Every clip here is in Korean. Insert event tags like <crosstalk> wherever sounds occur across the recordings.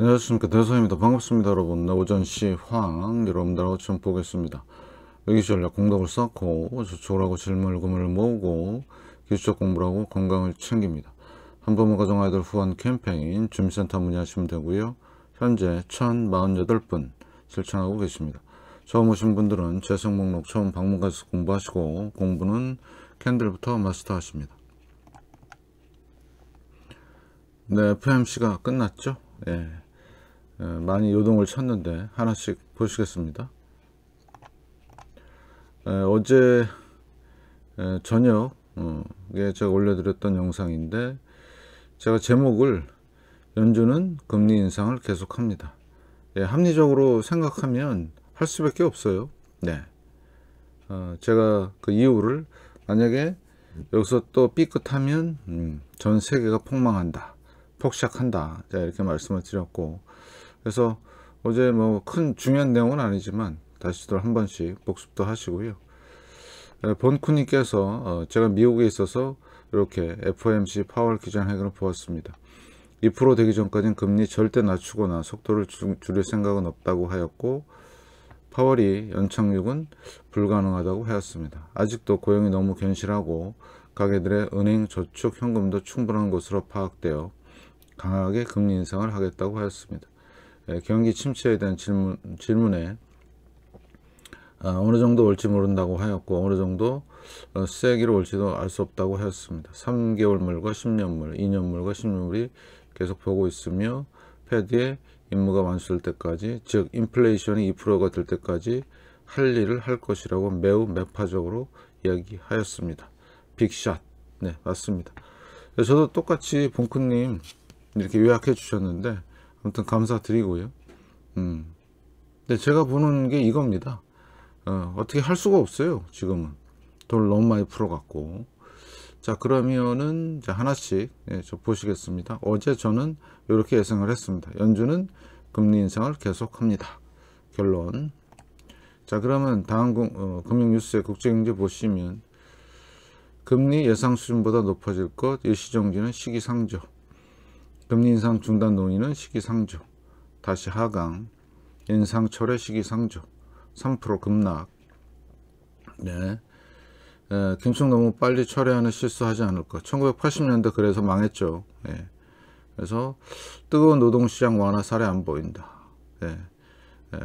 안녕하십니까 대성입니다 반갑습니다 여러분 오전 시황 여러분들하고 좀 보겠습니다 여기시 전략 공덕을 쌓고 저축을 하고 질물금을 모으고 기술적 공부를 하고 건강을 챙깁니다 한번만 가정아이들 후원 캠페인 주민센터 문의하시면 되고요 현재 1048분 실천하고 계십니다 처음 오신 분들은 재성 목록 처음 방문가서 공부하시고 공부는 캔들부터 마스터하십니다 네 FMC가 끝났죠 예. 예, 많이 요동을 쳤는데 하나씩 보시겠습니다. 예, 어제 예, 저녁에 제가 올려드렸던 영상인데 제가 제목을 연준은 금리 인상을 계속합니다. 합리적으로 생각하면 할 수밖에 없어요. 네. 어, 제가 그 이유를 만약에 여기서 또 삐끗하면 음, 전 세계가 폭망한다. 폭삭한다. 이렇게 말씀을 드렸고 그래서 어제 뭐 큰 중요한 내용은 아니지만 다시들 한 번씩 복습도 하시고요. 본쿠님께서 어, 제가 미국에 있어서 이렇게 FOMC 파월 기장 회견을 보았습니다. 2% 되기 전까지는 금리 절대 낮추거나 속도를 줄일 생각은 없다고 하였고 파월이 연착륙은 불가능하다고 하였습니다. 아직도 고용이 너무 견실하고 가게들의 은행 저축 현금도 충분한 것으로 파악되어 강하게 금리 인상을 하겠다고 하였습니다. 예, 경기 침체에 대한 질문, 질문에 아, 어느 정도 올지 모른다고 하였고 어느 정도 세기로 어, 올지도 알 수 없다고 하였습니다. 3개월물과 10년물, 2년물과 10년물이 계속 보고 있으며 패드의 임무가 완수될 때까지 즉 인플레이션이 2%가 될 때까지 할 일을 할 것이라고 매우 매파적으로 이야기하였습니다. 빅샷 네 맞습니다. 저도 똑같이 봉크님 이렇게 요약해 주셨는데 아무튼 감사드리고요. 음. 근데 제가 보는 게 이겁니다. 어, 어떻게 할 수가 없어요. 지금은. 돈을 너무 많이 풀어갖고. 자, 그러면은 이제 하나씩 예, 저 보시겠습니다. 어제 저는 이렇게 예상을 했습니다. 연준은 금리 인상을 계속합니다. 결론. 자, 그러면 다음 금, 어, 금융뉴스의 국제경제 보시면 금리 예상 수준보다 높아질 것, 일시정지는 시기상조. 금리 인상 중단 논의는 시기상조, 다시 하강, 인상 철회 시기상조, 3% 급락, 네. 예, 김총 너무 빨리 철회하는 실수하지 않을까. 1980년대 그래서 망했죠. 예. 그래서 뜨거운 노동시장 완화 사례 안 보인다. 예.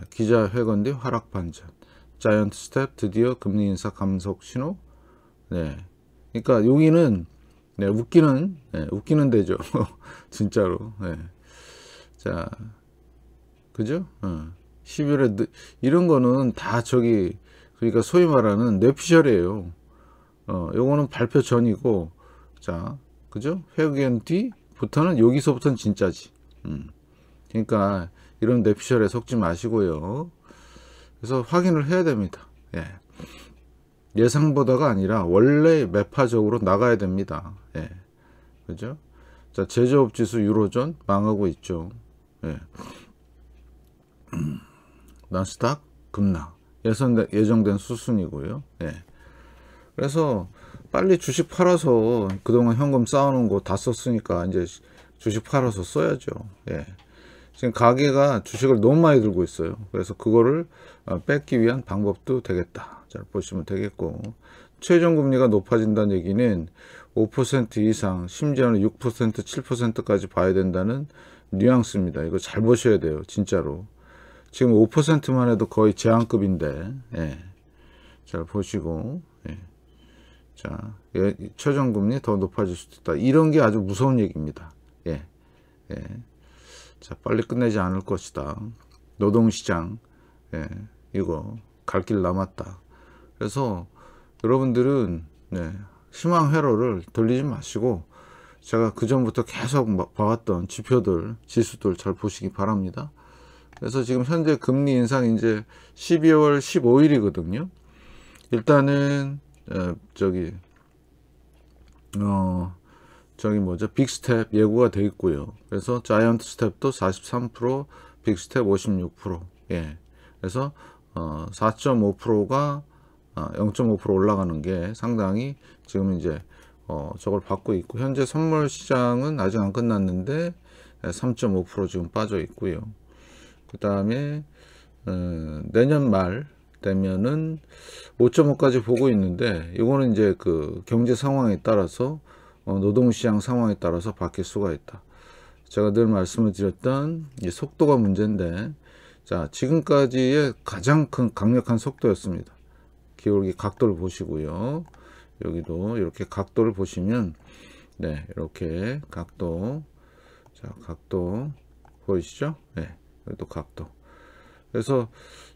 기자 회견 뒤 하락 반전. 자이언트 스텝 드디어 금리 인사 감속 신호. 네. 그러니까 여기는 네, 웃기는 네, 웃기는 데죠. <laughs> 진짜로. 네. 자, 그죠? 어. 11월에 이런 거는 다 저기 그러니까 소위 말하는 뇌피셜이에요. 어, 요거는 발표 전이고 자, 그죠? 회견 뒤부터는 여기서부터는 진짜지. 음. 그러니까 이런 뇌피셜에 속지 마시고요. 그래서 확인을 해야 됩니다. 예. 예상보다가 아니라 원래 매파적으로 나가야 됩니다. 예. 그죠? 자, 제조업 지수 유로존 망하고 있죠. 예. 나스닥 급락. 예선 예정된 수순이고요. 예. 그래서 빨리 주식 팔아서 그동안 현금 쌓아놓은 거 다 썼으니까 이제 주식 팔아서 써야죠. 예. 지금 가게가 주식을 너무 많이 들고 있어요. 그래서 그거를 아, 뺏기 위한 방법도 되겠다. 잘 보시면 되겠고 최종 금리가 높아진다는 얘기는 5% 이상 심지어는 6% 7%까지 봐야 된다는 뉘앙스입니다. 이거 잘 보셔야 돼요. 진짜로. 지금 5%만 해도 거의 제한급인데 예. 잘 보시고 예. 자 예, 최종금리 더 높아질 수도 있다. 이런 게 아주 무서운 얘기입니다. 예. 예. 자 빨리 끝내지 않을 것이다. 노동시장 예. 이거 갈 길 남았다. 그래서 여러분들은 네, 희망 회로를 돌리지 마시고 제가 그 전부터 계속 봐왔던 지표들 지수들 잘 보시기 바랍니다 그래서 지금 현재 금리 인상 이제 12월 15일이거든요 일단은 어, 저기 어 저기 뭐죠 빅스텝 예고가 되어 있고요 그래서 자이언트 스텝도 43% 빅스텝 56%예 그래서 어 4.5%가 0.5% 아, 올라가는 게 상당히 지금 이제 어, 저걸 받고 있고 현재 선물 시장은 아직 안 끝났는데 3.5% 지금 빠져 있고요. 그 다음에 음, 어, 내년 말 되면은 5.5까지 보고 있는데 이거는 이제 그 경제 상황에 따라서 어, 노동시장 상황에 따라서 바뀔 수가 있다. 제가 늘 말씀을 드렸던 이 속도가 문제인데 자 지금까지의 가장 큰 강력한 속도였습니다. 기울기 각도를 보시고요. 여기도 이렇게 각도를 보시면 네, 이렇게 각도 자, 각도 보이시죠? 네, 또 각도. 그래서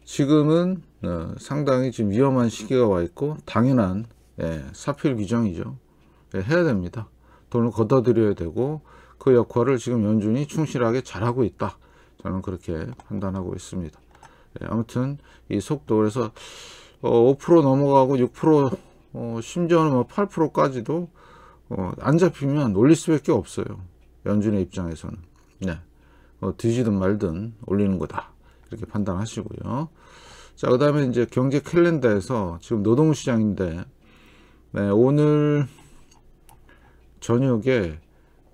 지금은 어, 상당히 지금 위험한 시기가 와 있고 당연한 예, 사필 규정이죠. 예, 해야 됩니다. 돈을 걷어들여야 되고 그 역할을 지금 연준이 충실하게 잘하고 있다. 저는 그렇게 판단하고 있습니다. 예, 아무튼 이 속도 그래서 어, 5% 넘어가고 6% 어, 심지어는 뭐 8%까지도 어, 안 잡히면 올릴 수밖에 없어요. 연준의 입장에서는 네. 어, 뒤지든 말든 올리는 거다 이렇게 판단하시고요. 자, 그 다음에 이제 경제 캘린더에서 지금 노동시장인데, 네, 오늘 저녁에,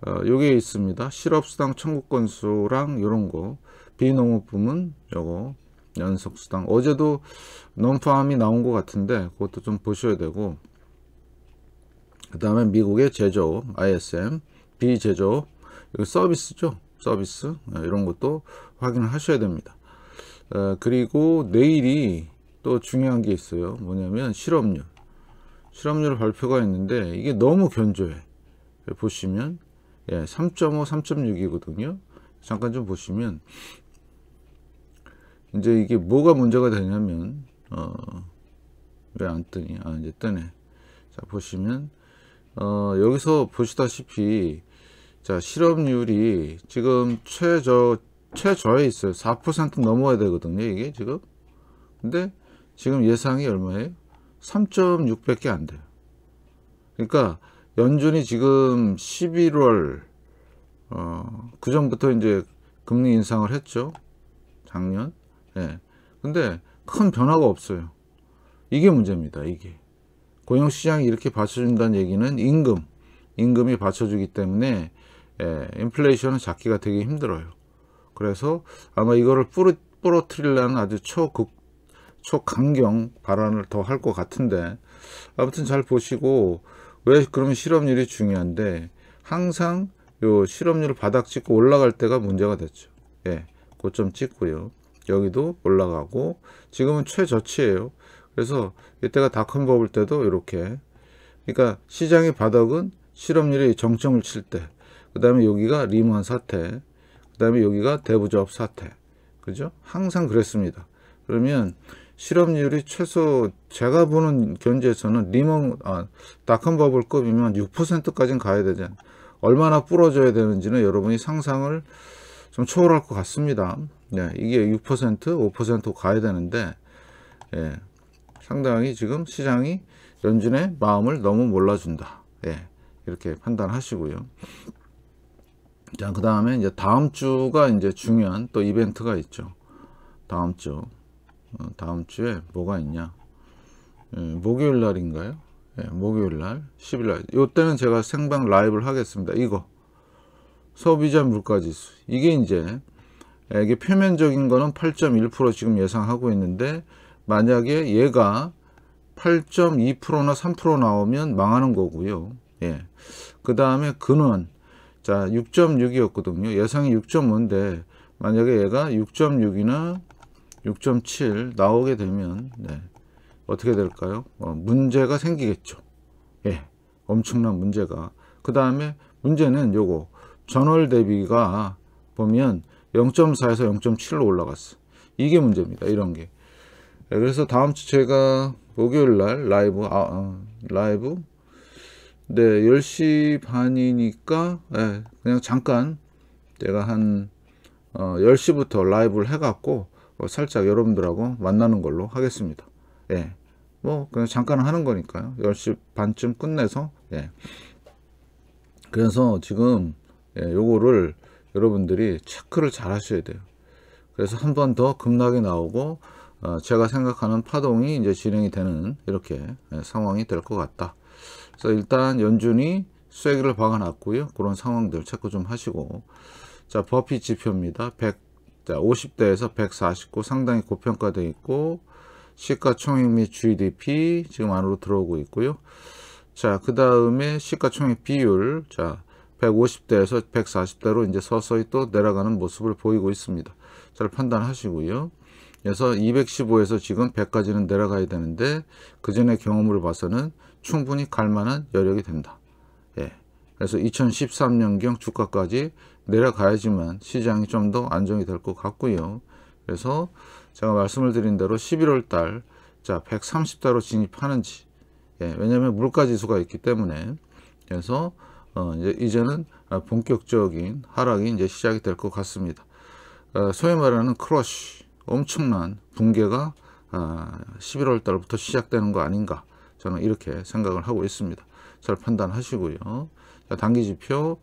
어, 요게 있습니다. 실업수당 청구 건수랑 요런 거, 비농업부문 요거, 연속 수당 어제도 논함이 나온 것 같은데 그것도 좀 보셔야 되고 그 다음에 미국의 제조 업 ISM 비제조 서비스죠 서비스 네, 이런 것도 확인을 하셔야 됩니다 어, 그리고 내일이 또 중요한 게 있어요 뭐냐면 실업률 실업률 발표가 있는데 이게 너무 견조해 보시면 예, 3.5 3.6 이거든요 잠깐 좀 보시면 이제 이게 뭐가 문제가 되냐면 어, 왜 안 뜨니? 아 이제 뜨네. 자 보시면 어, 여기서 보시다시피 자 실업률이 지금 최저 최저에 있어요. 4% 넘어야 되거든요. 이게 지금 근데 지금 예상이 얼마예요? 3.6밖에 안 돼요. 그러니까 연준이 지금 11월 어, 그 전부터 이제 금리 인상을 했죠. 작년. 예. 근데 큰 변화가 없어요. 이게 문제입니다. 이게. 고용시장이 이렇게 받쳐준다는 얘기는 임금, 임금이 받쳐주기 때문에 예, 인플레이션은 잡기가 되게 힘들어요. 그래서 아마 이거를 뿌러, 뿌러뜨리려는 아주 초극, 초강경 발언을 더 할 것 같은데 아무튼 잘 보시고 왜 그러면 실업률이 중요한데 항상 요 실업률 바닥 찍고 올라갈 때가 문제가 됐죠. 예, 고점 찍고요. 여기도 올라가고 지금은 최저치예요 그래서 이때가 닷컴 버블 때도 이렇게 그러니까 시장의 바닥은 실업률이 정점을 칠 때 그 다음에 여기가 리먼 사태 그 다음에 여기가 대부조합 사태 그죠 항상 그랬습니다 그러면 실업률이 최소 제가 보는 견제에서는 리먼 아, 닷컴 버블급이면 6%까지는 가야 되잖아요 얼마나 부러져야 되는지는 여러분이 상상을 좀 초월할 것 같습니다 네, 이게 6% 5% 가야 되는데 예, 상당히 지금 시장이 연준의 마음을 너무 몰라준다. 예, 이렇게 판단하시고요. 자, 그 다음에 이제 다음 주가 이제 중요한 또 이벤트가 있죠. 다음 주. 어, 다음 주에 뭐가 있냐. 예, 목요일 날인가요? 예, 목요일 날, 10일 날. 이때는 제가 생방 라이브를 하겠습니다. 이거. 소비자 물가지수. 이게 이제 이게 표면적인 거는 8.1% 지금 예상하고 있는데 만약에 얘가 8.2%나 3% 나오면 망하는 거고요. 예. 그 다음에 근원 자 6.6이었거든요. 예상이 6.5인데 만약에 얘가 6.6이나 6.7 나오게 되면 네. 어떻게 될까요? 어, 문제가 생기겠죠. 예. 엄청난 문제가. 그 다음에 문제는 요거 전월 대비가 보면 0.4에서 0.7로 올라갔어. 이게 문제입니다. 이런 게. 네, 그래서 다음 주 제가 목요일 날 라이브 아, 아 라이브 네 10시 반이니까 네, 그냥 잠깐 제가 한 어, 10시부터 라이브를 해갖고 어, 살짝 여러분들하고 만나는 걸로 하겠습니다. 예. 뭐 그냥 잠깐 하는 거니까요. 10시 반쯤 끝내서 예. 그래서 지금 예, 요거를 여러분들이 체크를 잘 하셔야 돼요. 그래서 한 번 더 급락이 나오고 어, 제가 생각하는 파동이 이제 진행이 되는 이렇게 예, 상황이 될 것 같다. 그래서 일단 연준이 쐐기를 박아놨고요. 그런 상황들 체크 좀 하시고 자 버핏 지표입니다. 100, 자 50대에서 149 상당히 고평가되어 있고 시가총액 및 GDP 지금 안으로 들어오고 있고요. 자 그 다음에 시가총액 비율 자 150대에서 140대로 이제 서서히 또 내려가는 모습을 보이고 있습니다. 잘 판단하시고요. 그래서 215에서 지금 100까지는 내려가야 되는데 그전에 경험으로 봐서는 충분히 갈만한 여력이 된다. 예. 그래서 2013년경 주가까지 내려가야지만 시장이 좀 더 안정이 될 것 같고요. 그래서 제가 말씀을 드린 대로 11월 달, 자, 130달러 진입하는지, 예, 왜냐면 물가지수가 있기 때문에, 그래서 어, 이제 는 아, 본격적인 하락이 이제 시작이 될 것 같습니다. 어, 소위 말하는 크러쉬, 엄청난 붕괴가 11월 아, 달부터 시작되는 거 아닌가 저는 이렇게 생각을 하고 있습니다. 잘 판단하시고요. 자, 단기지표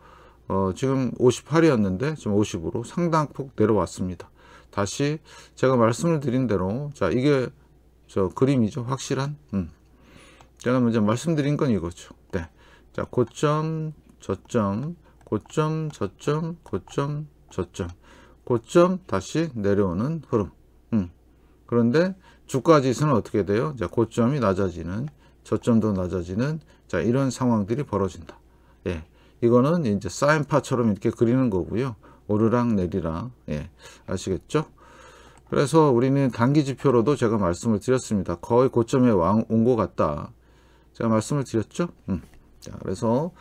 어, 지금 58이었는데 지금 50으로 상당폭 내려왔습니다. 다시 제가 말씀을 드린 대로 자 이게 저 그림이죠 확실한 음. 제가 먼저 말씀드린 건 이거죠. 네. 자 고점 저점, 고점, 저점, 고점, 저점, 고점 다시 내려오는 흐름. 음. 그런데 주가 지수는 어떻게 돼요? 자, 고점이 낮아지는, 저점도 낮아지는, 자, 이런 상황들이 벌어진다. 예. 이거는 이제 사인파처럼 이렇게 그리는 거고요. 오르락 내리락. 예. 아시겠죠? 그래서 우리는 단기 지표로도 제가 말씀을 드렸습니다. 거의 고점에 온 것 같다. 제가 말씀을 드렸죠? 음. 자, 그래서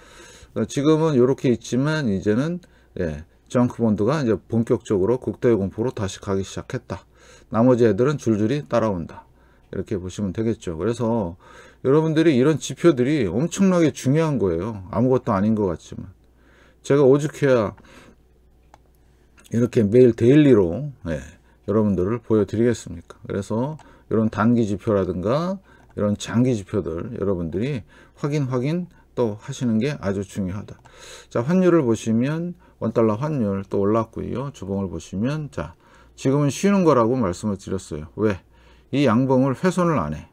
지금은 이렇게 있지만 이제는 예, 정크본드가 이제 본격적으로 국대의 공포로 다시 가기 시작했다. 나머지 애들은 줄줄이 따라온다. 이렇게 보시면 되겠죠. 그래서 여러분들이 이런 지표들이 엄청나게 중요한 거예요. 아무것도 아닌 것 같지만. 제가 오죽해야 이렇게 매일 데일리로 예, 여러분들을 보여드리겠습니까. 그래서 이런 단기 지표라든가 이런 장기 지표들 여러분들이 확인 확인 또 하시는 게 아주 중요하다. 자, 환율을 보시면 원달러 환율 또 올랐고요. 주봉을 보시면 자, 지금은 쉬는 거라고 말씀을 드렸어요. 왜? 이 양봉을 훼손을 안 해.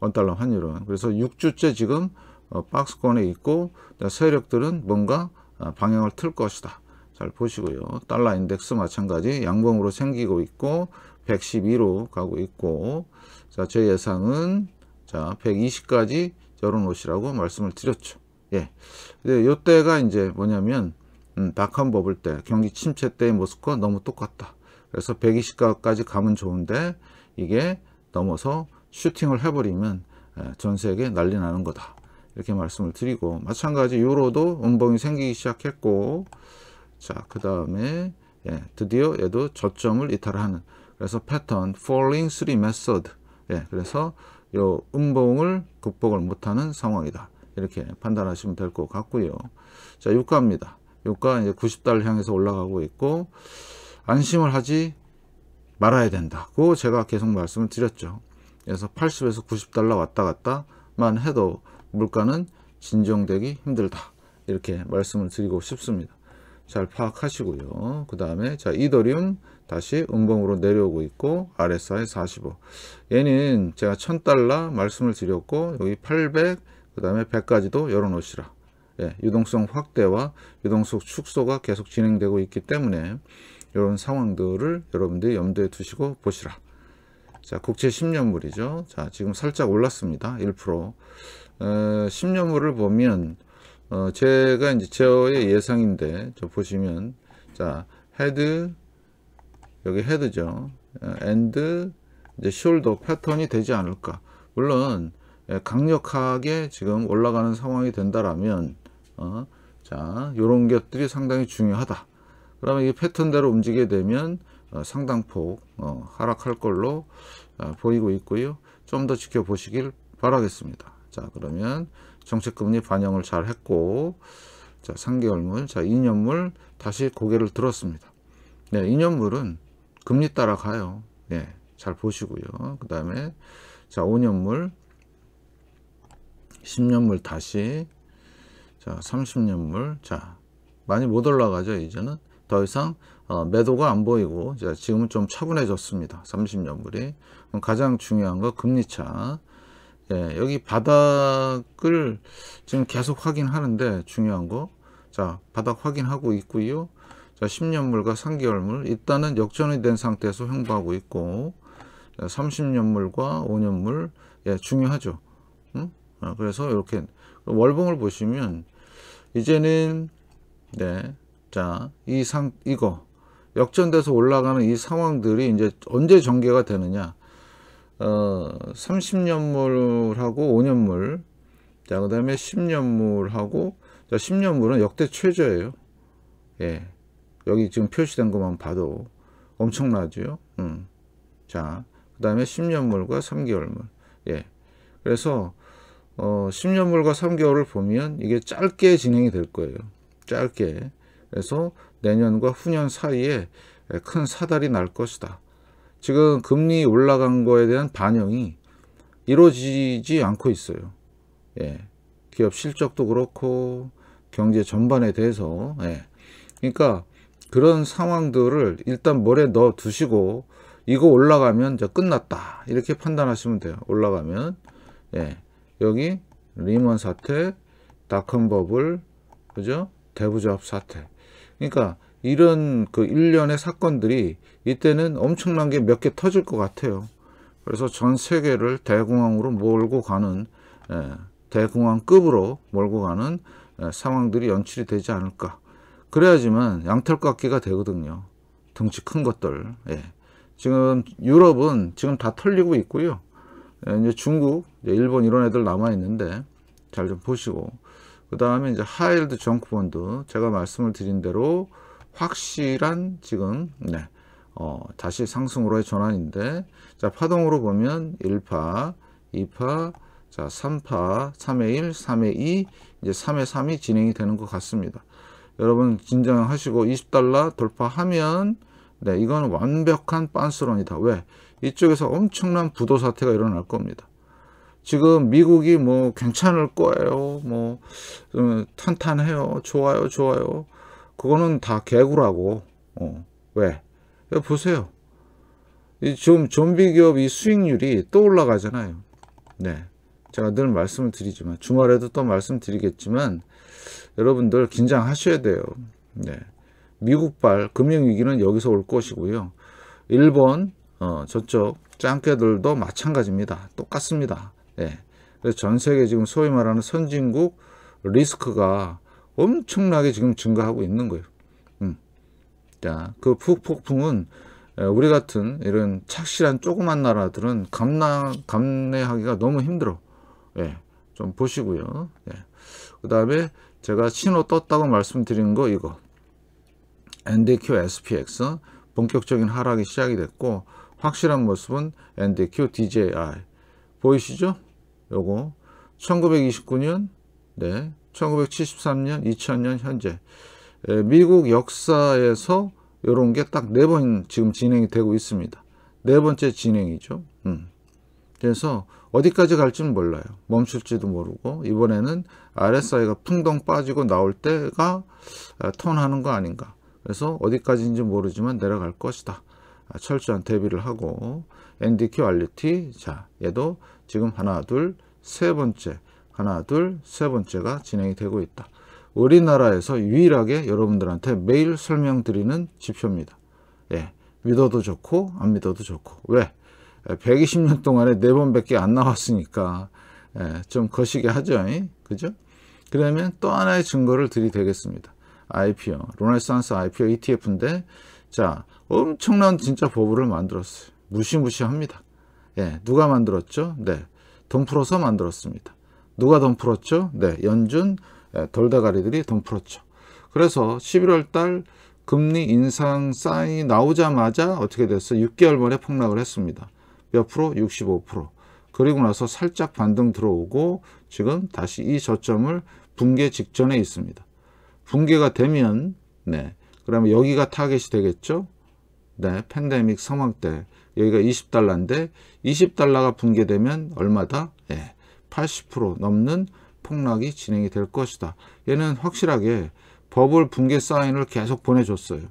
원달러 환율은. 그래서 6주째 지금 어, 박스권에 있고 세력들은 뭔가 어, 방향을 틀 것이다. 잘 보시고요. 달러 인덱스 마찬가지 양봉으로 생기고 있고 112로 가고 있고 자, 제 예상은 자, 120까지 열런옷이라고 말씀을 드렸죠. 예. 근데 요때가 이제 뭐냐면 음, 닷컴 버블 때 경기 침체 때의 모습과 너무 똑같다. 그래서 120가까지 가면 좋은데 이게 넘어서 슈팅을 해버리면 전 세계 난리 나는 거다. 이렇게 말씀을 드리고 마찬가지 유로도 음봉이 생기기 시작했고 자 그 다음에 예, 드디어 얘도 저점을 이탈하는 그래서 패턴 falling 3 method 예, 그래서 요 음봉을 극복을 못하는 상황이다. 이렇게 판단하시면 될 것 같고요. 자, 유가입니다. 유가 이제 90달러 향해서 올라가고 있고 안심을 하지 말아야 된다고 제가 계속 말씀을 드렸죠. 그래서 80에서 90달러 왔다 갔다만 해도 물가는 진정되기 힘들다. 이렇게 말씀을 드리고 싶습니다. 잘 파악하시고요. 그 다음에 자 이더리움 다시 음봉으로 내려오고 있고 RSI 45 얘는 제가 1000달러 말씀을 드렸고 여기 800그 다음에 100까지도 열어놓으시라 예, 유동성 확대와 유동성 축소가 계속 진행되고 있기 때문에 이런 상황들을 여러분들이 염두에 두시고 보시라 자 국채 10년물이죠 자 지금 살짝 올랐습니다 1% 에, 10년물을 보면 어, 제가 이제 제어의 예상인데 저 보시면 자 헤드 여기 헤드죠. a n 이제 숄더 패턴이 되지 않을까. 물론 예, 강력하게 지금 올라가는 상황이 된다라면 어, 자 이런 것들이 상당히 중요하다. 그러면 이 패턴대로 움직이게 되면 어, 상당폭 어, 하락할 걸로 어, 보이고 있고요. 좀 더 지켜보시길 바라겠습니다. 자 그러면 정책금리 반영을 잘 했고 자 3개월물 자 2년물 다시 고개를 들었습니다. 네 2년물은 금리 따라가요. 예, 잘 보시고요. 그 다음에 자 5년물 10년물 다시 자 30년물 자 많이 못 올라가죠 이제는 더 이상 어, 매도가 안 보이고 자, 지금은 좀 차분해졌습니다 30년물이 가장 중요한 거 금리차 예, 여기 바닥을 지금 계속 확인하는데 중요한 거자 바닥 확인하고 있고요 자, 10년물과 3개월물 일단은 역전이 된 상태에서 횡보하고 있고 30년물과 5년물 예, 중요하죠. 응? 아, 그래서 이렇게 월봉을 보시면 이제는 네. 자, 이 상 이거 역전돼서 올라가는 이 상황들이 이제 언제 전개가 되느냐? 어, 30년물하고 5년물 자, 그다음에 10년물하고 자, 10년물은 역대 최저예요. 예. 여기 지금 표시된 것만 봐도 엄청나죠. 음. 자, 그 다음에 10년물과 3개월물. 예. 그래서 어, 10년물과 3개월을 보면 이게 짧게 진행이 될 거예요. 짧게. 그래서 내년과 후년 사이에 큰 사달이 날 것이다. 지금 금리 올라간 거에 대한 반영이 이루어지지 않고 있어요. 예. 기업 실적도 그렇고 경제 전반에 대해서 예. 그러니까 그런 상황들을 일단 머리에 넣어 두시고 이거 올라가면 이제 끝났다 이렇게 판단하시면 돼요 올라가면 예 여기 리먼 사태 닷컴 버블 그죠 대부조합 사태 그러니까 이런 그 일련의 사건들이 이때는 엄청난 게 몇 개 터질 것 같아요 그래서 전 세계를 대공황으로 몰고 가는 예, 대공황급으로 몰고 가는 예, 상황들이 연출이 되지 않을까 그래야지만 양털깎이가 되거든요. 덩치 큰 것들. 예. 지금 유럽은 지금 다 털리고 있고요. 예, 이제 중국, 이제 일본 이런 애들 남아 있는데 잘 좀 보시고 그 다음에 이제 하일드 정크본드 제가 말씀을 드린 대로 확실한 지금 네. 어, 다시 상승으로의 전환인데 자 파동으로 보면 1파, 2파, 자 3파, 3회 1, 3회 2, 이제 3회 3이 진행이 되는 것 같습니다. 여러분 긴장하시고 20달러 돌파하면 네, 이건 완벽한 빤스런이다. 왜? 이쪽에서 엄청난 부도 사태가 일어날 겁니다. 지금 미국이 뭐 괜찮을 거예요. 뭐 음, 탄탄해요. 좋아요. 좋아요. 그거는 다 개구라고. 어, 왜? 보세요. 이 지금 좀비 기업 이 수익률이 또 올라가잖아요. 네. 제가 늘 말씀을 드리지만 주말에도 또 말씀드리겠지만 여러분들 긴장하셔야 돼요. 네. 미국발 금융위기는 여기서 올 것이고요. 일본 어, 저쪽 짱깨들도 마찬가지입니다. 똑같습니다. 예. 그래서 전 세계 지금 소위 말하는 선진국 리스크가 엄청나게 지금 증가하고 있는 거예요. 음. 자, 그 푹폭풍은 우리 같은 이런 착실한 조그만 나라들은 감나, 감내하기가 너무 힘들어. 예. 좀 보시고요. 예. 그 다음에 제가 신호 떴다고 말씀드린 거 이거 NDQ SPX 본격적인 하락이 시작이 됐고 확실한 모습은 NDQ DJI 보이시죠? 요거 1929년 네 1973년 2000년 현재 미국 역사에서 요런게 딱 네 번 지금 진행이 되고 있습니다. 네 번째 진행이죠. 음. 그래서 어디까지 갈지는 몰라요. 멈출지도 모르고 이번에는 RSI가 풍덩 빠지고 나올 때가 턴하는 거 아닌가. 그래서 어디까지인지 모르지만 내려갈 것이다. 철저한 대비를 하고 NDQ RT 자 얘도 지금 하나 둘 세 번째 하나 둘 세 번째가 진행이 되고 있다. 우리나라에서 유일하게 여러분들한테 매일 설명드리는 지표입니다. 예, 믿어도 좋고 안 믿어도 좋고 왜? 120년 동안에 네 번밖에 안 나왔으니까 예, 좀 거시게 하죠. 그죠? 그러면 또 하나의 증거를 들이대겠습니다. IPO, 로네상스 IPO ETF인데 자 엄청난 진짜 버블을 만들었어요. 무시무시합니다. 예, 누가 만들었죠? 네, 돈 풀어서 만들었습니다. 누가 돈 풀었죠? 네, 연준 예, 돌다가리들이 돈 풀었죠. 그래서 11월 달 금리 인상 사인이 나오자마자 어떻게 됐어? 6개월 만에 폭락을 했습니다. 몇 프로? 65%. 그리고 나서 살짝 반등 들어오고 지금 다시 이 저점을 붕괴 직전에 있습니다. 붕괴가 되면 네. 그러면 여기가 타겟이 되겠죠? 네. 팬데믹 상황 때 여기가 20달러인데 20달러가 붕괴되면 얼마다? 예. 80% 넘는 폭락이 진행이 될 것이다. 얘는 확실하게 버블 붕괴 사인을 계속 보내줬어요.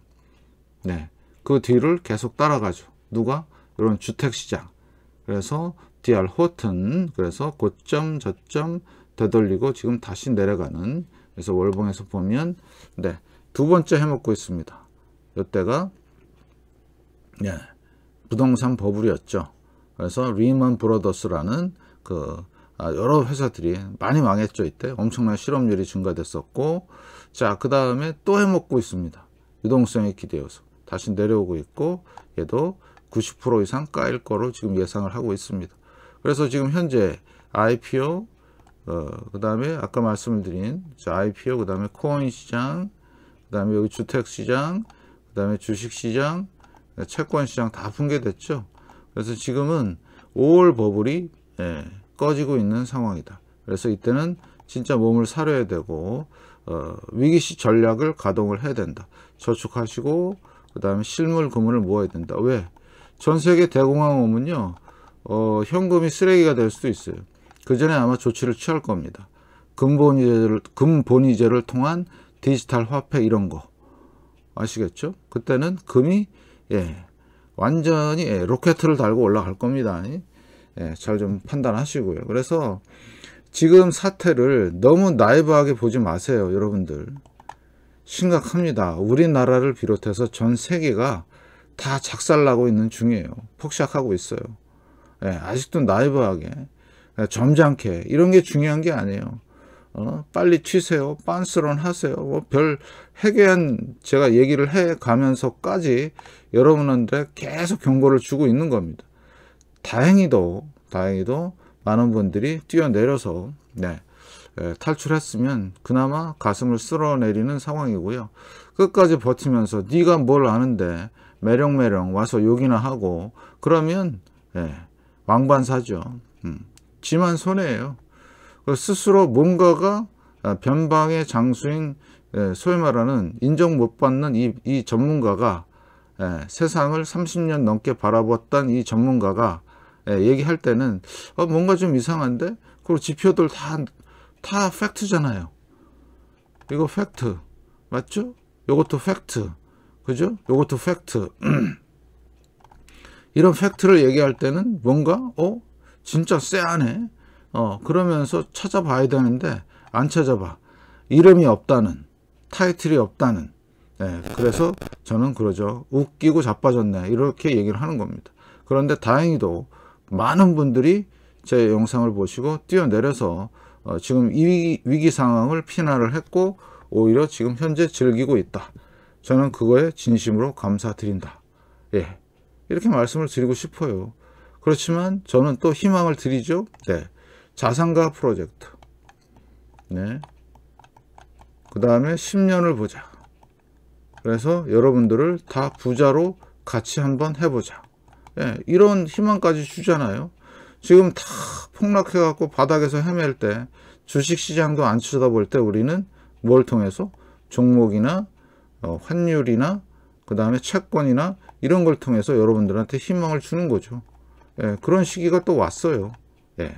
네. 그 뒤를 계속 따라가죠. 누가? 이런 주택시장. 그래서 DR 호튼 그래서 고점 저점 되돌리고 지금 다시 내려가는 그래서 월봉에서 보면 네 두 번째 해먹고 있습니다. 이때가 예 네, 부동산 버블이었죠. 그래서 리먼 브로더스라는 그 아, 여러 회사들이 많이 망했죠 이때 엄청난 실업률이 증가됐었고 자 그 다음에 또 해먹고 있습니다 유동성의 기대 요서 다시 내려오고 있고 얘도 90% 이상 까일 거로 지금 예상을 하고 있습니다. 그래서 지금 현재 IPO, 어, 그 다음에 아까 말씀 드린 IPO, 그 다음에 코인 시장, 그 다음에 여기 주택 시장, 그 다음에 주식 시장, 채권 시장 다 붕괴됐죠. 그래서 지금은 5월 버블이 예, 꺼지고 있는 상황이다. 그래서 이때는 진짜 몸을 사려야 되고 어, 위기시 전략을 가동을 해야 된다. 저축하시고 그 다음에 실물 금을 모아야 된다. 왜? 전 세계 대공황 오면요. 어, 현금이 쓰레기가 될 수도 있어요. 그 전에 아마 조치를 취할 겁니다. 금본위제를, 금본위제를 통한 디지털 화폐 이런 거. 아시겠죠? 그때는 금이, 예, 완전히, 예, 로켓을 달고 올라갈 겁니다. 예, 잘 좀 판단하시고요. 그래서 지금 사태를 너무 나이브하게 보지 마세요, 여러분들. 심각합니다. 우리나라를 비롯해서 전 세계가 다 작살나고 있는 중이에요. 폭삭하고 있어요. 예, 아직도 나이브하게 예, 점잖게 이런 게 중요한 게 아니에요. 어, 빨리 튀세요. 빤스런 하세요. 뭐 별 해괴한 제가 얘기를 해 가면서까지 여러분한테 계속 경고를 주고 있는 겁니다. 다행히도 다행히도 많은 분들이 뛰어내려서 네, 예, 탈출했으면 그나마 가슴을 쓸어내리는 상황이고요. 끝까지 버티면서 네가 뭘 아는데 매력매력 와서 욕이나 하고 그러면 예, 왕관사죠. 음, 지만 손해예요. 그 스스로 뭔가가 아, 변방의 장수인 예, 소위 말하는 인정 못 받는 이, 이 전문가가 예, 세상을 30년 넘게 바라봤던 이 전문가가 예, 얘기할 때는 어, 뭔가 좀 이상한데? 그리고 지표들 다, 다 팩트잖아요. 이거 팩트. 맞죠? 이것도 팩트. 그죠? 요것도 팩트. <clears throat> 이런 팩트를 얘기할 때는 뭔가 어 진짜 쎄하네 어 그러면서 찾아봐야 되는데 안 찾아봐 이름이 없다는 타이틀이 없다는 네, 그래서 저는 그러죠 웃기고 자빠졌네 이렇게 얘기를 하는 겁니다 그런데 다행히도 많은 분들이 제 영상을 보시고 뛰어내려서 어, 지금 이 위기, 위기 상황을 피난을 했고 오히려 지금 현재 즐기고 있다 저는 그거에 진심으로 감사드린다. 예. 이렇게 말씀을 드리고 싶어요. 그렇지만 저는 또 희망을 드리죠. 네. 자산가 프로젝트. 네. 그 다음에 10년을 보자. 그래서 여러분들을 다 부자로 같이 한번 해보자. 예, 이런 희망까지 주잖아요. 지금 다 폭락해갖고 바닥에서 헤맬 때 주식시장도 안 쳐다볼 때 우리는 뭘 통해서 종목이나 어, 환율이나 그 다음에 채권이나 이런 걸 통해서 여러분들한테 희망을 주는 거죠. 예, 그런 시기가 또 왔어요. 예,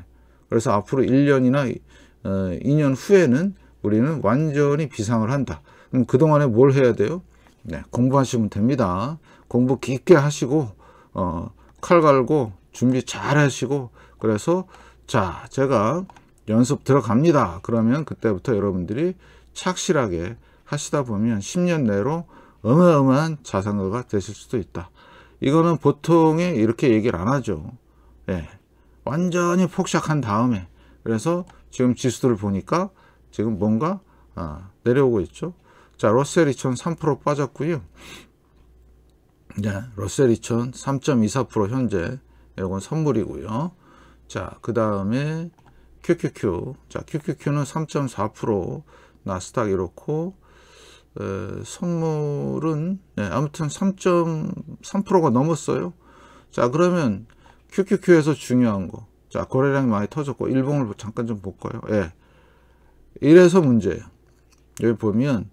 그래서 앞으로 1년이나 어, 2년 후에는 우리는 완전히 비상을 한다. 그럼 그동안에 뭘 해야 돼요? 네, 공부하시면 됩니다. 공부 깊게 하시고 어, 칼 갈고 준비 잘 하시고 그래서 자 제가 연습 들어갑니다. 그러면 그때부터 여러분들이 착실하게 하시다 보면 10년 내로 어마어마한 자산가가 되실 수도 있다. 이거는 보통에 이렇게 얘기를 안 하죠. 예. 완전히 폭삭한 다음에 그래서 지금 지수들을 보니까 지금 뭔가 아, 내려오고 있죠. 자, 러셀 2000 3% 빠졌고요. 네, 러셀 2000 3.24% 현재 이건 선물이고요. 자, 그 다음에 QQQ. 자, QQQ는 3.4% 나스닥 이렇고 선물은 네, 아무튼 3.3%가 넘었어요. 자 그러면 QQQ에서 중요한 거. 자 거래량이 많이 터졌고 일봉을 잠깐 좀 볼까요? 예. 이래서 문제예요. 여기 보면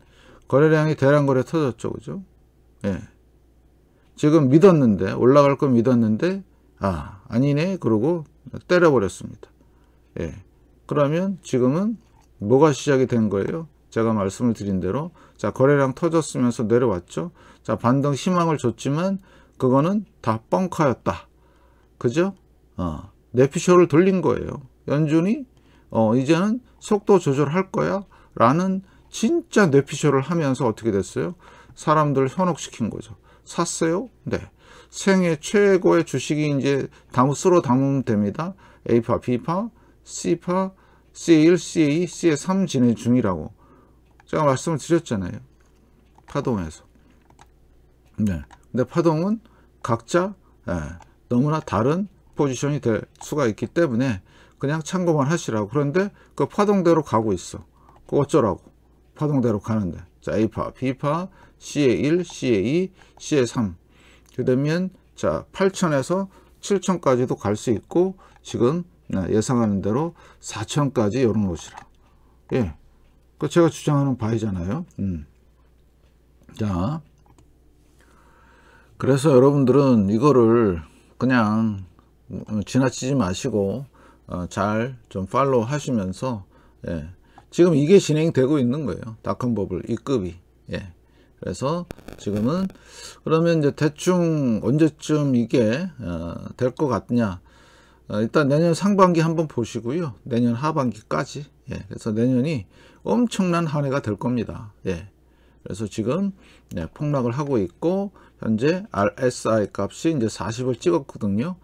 거래량이 대량 거래 터졌죠, 그죠? 예. 지금 믿었는데 올라갈 거 믿었는데 아 아니네 그러고 때려버렸습니다. 예. 그러면 지금은 뭐가 시작이 된 거예요? 제가 말씀을 드린 대로 자 거래량 터졌으면서 내려왔죠. 자 반등 희망을 줬지만 그거는 다 뻥카였다. 그죠? 어, 내피셜을 돌린 거예요. 연준이 어, 이제는 속도 조절할 거야 라는 진짜 내피셜을 하면서 어떻게 됐어요? 사람들 현혹시킨 거죠. 샀어요? 네. 생애 최고의 주식이 이제 담, 쓸어 담으면 됩니다. A파, B파, C파, C1, C2, C3 진행 중이라고. 제가 말씀을 드렸잖아요. 파동에서. 네. 근데 파동은 각자 예, 너무나 다른 포지션이 될 수가 있기 때문에 그냥 참고만 하시라고. 그런데 그 파동대로 가고 있어. 그 어쩌라고. 파동대로 가는데. 자, A파, B파, C의 1, C의 2, C의 3. 그러면 자, 8천에서 7천까지도 갈 수 있고 지금 네, 예상하는 대로 4천까지 열어놓으시라. 예. 그 제가 주장하는 바이잖아요. 음. 자, 그래서 여러분들은 이거를 그냥 지나치지 마시고 어, 잘좀 팔로우 하시면서 예. 지금 이게 진행되고 있는 거예요. 다큰버블 2급이 예. 그래서 지금은 그러면 이제 대충 언제쯤 이게 어, 될것 같냐 어, 일단 내년 상반기 한번 보시고요. 내년 하반기까지 예, 그래서 내년이 엄청난 한 해가 될 겁니다. 예, 그래서 지금 네, 폭락을 하고 있고 현재 RSI 값이 이제 40을 찍었거든요.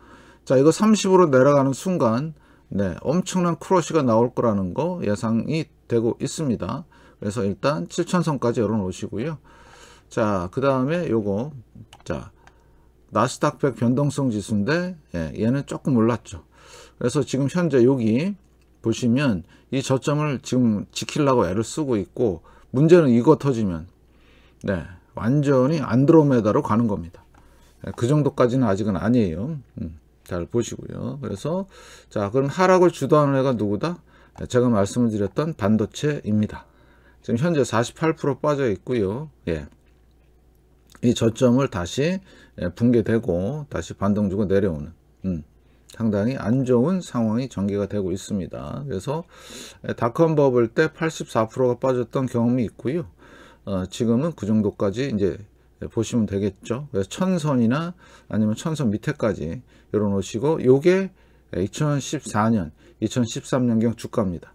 자, 이거 30으로 내려가는 순간 네, 엄청난 크러쉬가 나올 거라는 거 예상이 되고 있습니다. 그래서 일단 7천선까지 열어 놓으시고요. 자, 그 다음에 요거 자, 나스닥 100 변동성 지수인데 예, 얘는 조금 올랐죠. 그래서 지금 현재 여기 보시면 이 저점을 지금 지키려고 애를 쓰고 있고 문제는 이거 터지면 네 완전히 안드로메다로 가는 겁니다. 네, 그 정도까지는 아직은 아니에요. 음, 잘 보시고요. 그래서 자 그럼 하락을 주도하는 애가 누구다? 네, 제가 말씀을 드렸던 반도체입니다. 지금 현재 48% 빠져 있고요. 예. 이 저점을 다시 예, 붕괴되고 다시 반동 주고 내려오는 음. 상당히 안 좋은 상황이 전개가 되고 있습니다. 그래서 예, 닷컴 버블 때 84%가 빠졌던 경험이 있고요. 어, 지금은 그 정도까지 이제 보시면 되겠죠. 그래서 천선이나 아니면 천선 밑에까지 열어놓으시고 요게 2014년, 2013년경 주가입니다.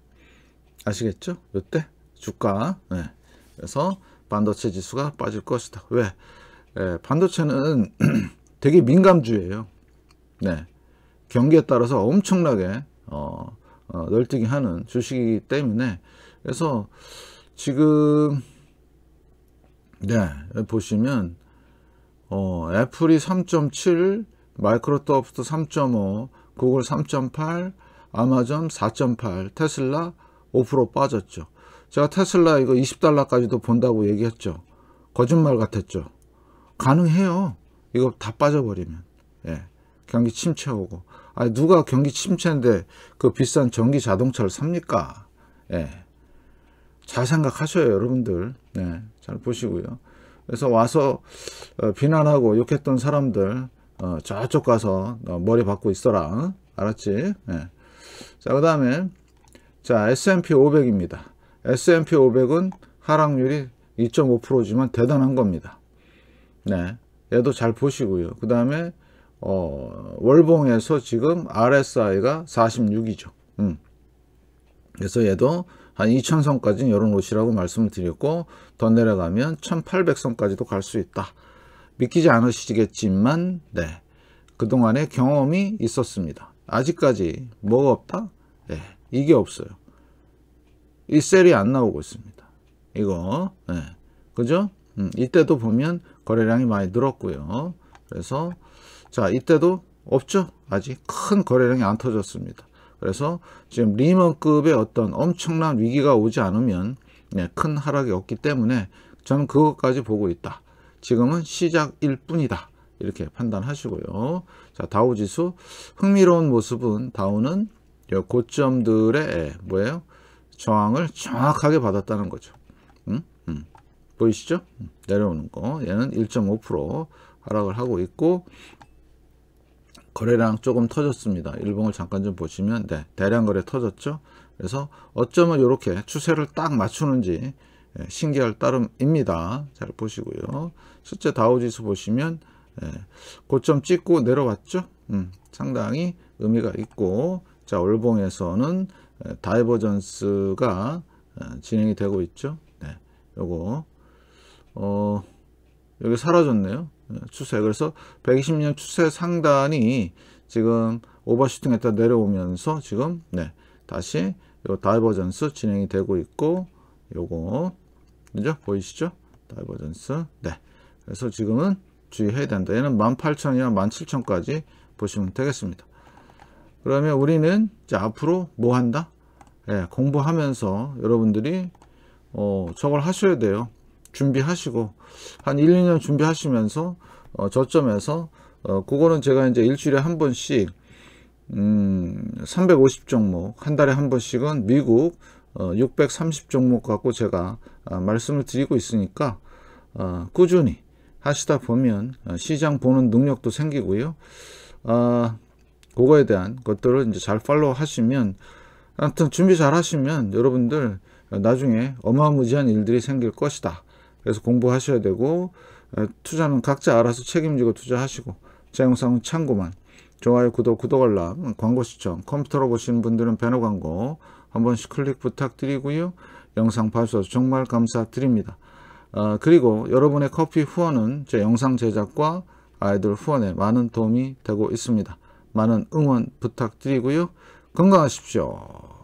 아시겠죠? 요때 주가. 네. 그래서 반도체 지수가 빠질 것이다. 왜? 에, 예, 반도체는 <clears throat> 되게 민감주예요. 네. 경기에 따라서 엄청나게 어, 어, 널뛰기 하는 주식이기 때문에 그래서 지금 네 보시면 어, 애플이 3.7 마이크로소프트 3.5 구글 3.8 아마존 4.8 테슬라 5% 빠졌죠 제가 테슬라 이거 20달러까지도 본다고 얘기했죠 거짓말 같았죠 가능해요 이거 다 빠져버리면 예, 경기 침체오고 아, 누가 경기 침체인데 그 비싼 전기 자동차를 삽니까? 예. 잘 생각하셔요, 여러분들. 네, 잘 보시고요. 그래서 와서 어, 비난하고 욕했던 사람들 어, 저쪽 가서 어, 머리 받고 있어라. 알았지? 예. 자, 그 다음에 자 S&P 500입니다. S&P 500은 하락률이 2.5%지만 대단한 겁니다. 네, 얘도 잘 보시고요. 그 다음에 어, 월봉에서 지금 RSI가 46이죠. 음. 그래서 얘도 한 2000선까지는 열런옷이라고 말씀을 드렸고 더 내려가면 1800선까지도 갈 수 있다. 믿기지 않으시겠지만 네 그동안의 경험이 있었습니다. 아직까지 뭐가 없다? 네, 이게 없어요. 이 셀이 안 나오고 있습니다. 이거 네, 그죠? 음, 이때도 보면 거래량이 많이 늘었고요. 그래서 자 이때도 없죠 아직 큰 거래량이 안 터졌습니다 그래서 지금 리먼급의 어떤 엄청난 위기가 오지 않으면 네, 큰 하락이 없기 때문에 저는 그것까지 보고 있다 지금은 시작일 뿐이다 이렇게 판단하시고요 자 다우지수 흥미로운 모습은 다우는 고점들의 예, 뭐예요 저항을 정확하게 받았다는 거죠 음? 음. 보이시죠? 음, 내려오는 거 얘는 1.5% 하락을 하고 있고 거래량 조금 터졌습니다. 일봉을 잠깐 좀 보시면 네, 대량 거래 터졌죠. 그래서 어쩌면 이렇게 추세를 딱 맞추는지 예, 신기할 따름입니다. 잘 보시고요. 실제 다우지수 보시면 예, 고점 찍고 내려왔죠. 음, 상당히 의미가 있고 자 월봉에서는 예, 다이버전스가 예, 진행이 되고 있죠. 네, 요거 어. 여기 사라졌네요. 예, 추세. 그래서 120년 추세 상단이 지금 오버슈팅 했다 내려오면서 지금 네, 다시 요 다이버전스 진행이 되고 있고 요거 그죠? 보이시죠? 다이버전스. 네. 그래서 지금은 주의해야 된다. 얘는 18,000이나 17,000까지 보시면 되겠습니다. 그러면 우리는 이제 앞으로 뭐 한다? 예, 공부하면서 여러분들이 어, 저걸 하셔야 돼요. 준비하시고 한 1, 2년 준비하시면서 어, 저점에서 어, 그거는 제가 이제 일주일에 한 번씩 음, 350 종목 한 달에 한 번씩은 미국 어, 630 종목 갖고 제가 아, 말씀을 드리고 있으니까 어, 꾸준히 하시다 보면 어, 시장 보는 능력도 생기고요. 아, 그거에 대한 것들을 이제 잘 팔로우 하시면 아무튼 준비 잘 하시면 여러분들 나중에 어마무지한 일들이 생길 것이다. 그래서 공부하셔야 되고 어, 투자는 각자 알아서 책임지고 투자하시고 제 영상은 참고만 좋아요, 구독, 구독 알람, 광고 시청, 컴퓨터로 보시는 분들은 배너 광고 한 번씩 클릭 부탁드리고요. 영상 봐주셔서 정말 감사드립니다. 어, 그리고 여러분의 커피 후원은 제 영상 제작과 아이들 후원에 많은 도움이 되고 있습니다. 많은 응원 부탁드리고요. 건강하십시오.